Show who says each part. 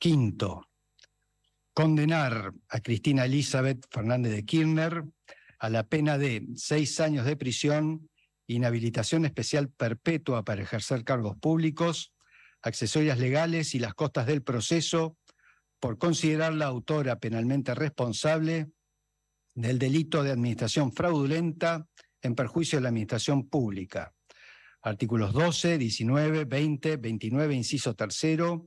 Speaker 1: Quinto, condenar a Cristina Elizabeth Fernández de Kirchner a la pena de seis años de prisión, inhabilitación especial perpetua para ejercer cargos públicos, accesorias legales y las costas del proceso por considerarla autora penalmente responsable del delito de administración fraudulenta en perjuicio de la administración pública. Artículos 12, 19, 20, 29, inciso tercero,